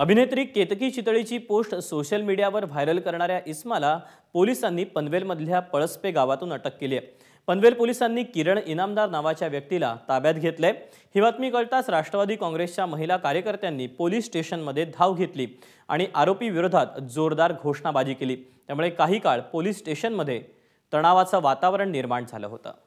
अभिनेत्री केतकी चितळीची post social मीडियावर व्हायरल करणाऱ्या इस्माला पोलिसांनी पनवेलमधल्या पळसपे गावातून अटक केली आहे पनवेल पोलिसांनी किरण इनामदार नावाच्या व्यक्तीला ताब्यात घेतलंय ही बातमी कळताच राष्ट्रवादी काँग्रेसच्या महिला कार्यकर्त्यांनी पोलीस स्टेशनमध्ये धाव घेतली आणि आरोपी विरोधात जोरदार घोषणाबाजी केली त्यामुळे काही काळ पोलीस स्टेशनमध्ये तणावाचं वातावरण निर्माण झालं होतं